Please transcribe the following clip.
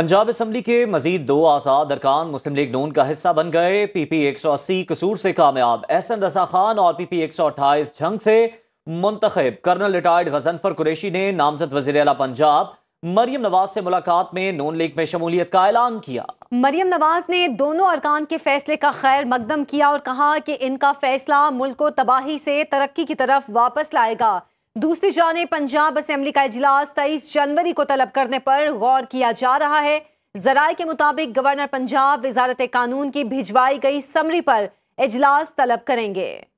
Punjab assembly के मजीद दो आजाद अरकान मुस्लिम लीग नून का हिस्सा बन गए पी पी एक सौ अस्सी कसूर से कामयाब एहसन रजा खान और पी पी एक सौ अट्ठाईस झंग से मुंतब कर्नल रिटायर्ड गजनफर कुरेशी ने नामजद वजीर अला पंजाब मरियम नवाज से मुलाकात में नून लीग में शमूलियत का ऐलान किया मरियम नवाज ने दोनों अरकान के फैसले का खैर मकदम किया और कहा कि इनका फैसला मुल्क को तबाही से तरक्की की तरफ वापस लाएगा दूसरी जाने पंजाब असेंबली का इजलास तेईस जनवरी को तलब करने पर गौर किया जा रहा है जराये के मुताबिक गवर्नर पंजाब वजारत कानून की भिजवाई गई समरी पर इजलास तलब करेंगे